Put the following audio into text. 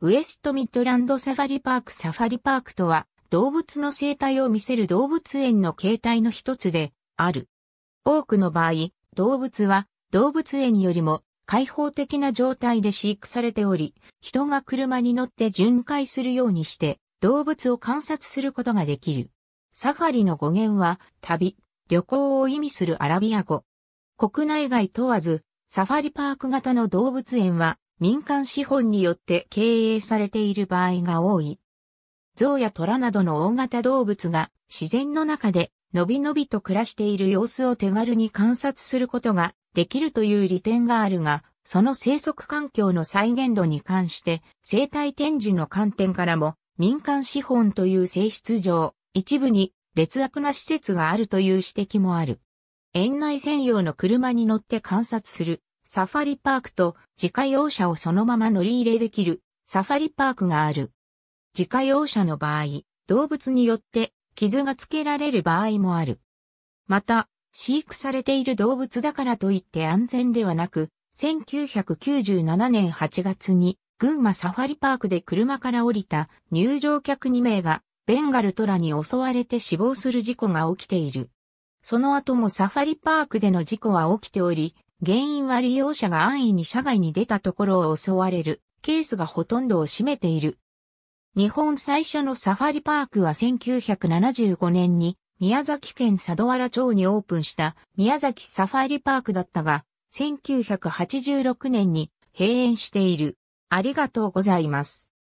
ウエストミッドランドサファリパークサファリパークとは、動物の生態を見せる動物園の形態の一つで、ある。多くの場合、動物は、動物園よりも、開放的な状態で飼育されており、人が車に乗って巡回するようにして、動物を観察することができる。サファリの語源は、旅、旅行を意味するアラビア語。国内外問わず、サファリパーク型の動物園は、民間資本によって経営されている場合が多い。象や虎などの大型動物が自然の中でのびのびと暮らしている様子を手軽に観察することができるという利点があるが、その生息環境の再現度に関して生態展示の観点からも民間資本という性質上、一部に劣悪な施設があるという指摘もある。園内専用の車に乗って観察するサファリパークと自家用車をそのまま乗り入れできるサファリパークがある。自家用車の場合、動物によって傷がつけられる場合もある。また、飼育されている動物だからといって安全ではなく、1997年8月に群馬サファリパークで車から降りた入場客2名がベンガルトラに襲われて死亡する事故が起きている。その後もサファリパークでの事故は起きており、原因は利用者が安易に社外に出たところを襲われるケースがほとんどを占めている。日本最初のサファリパークは1975年に宮崎県佐渡原町にオープンした宮崎サファリパークだったが、1986年に閉園している。ありがとうございます。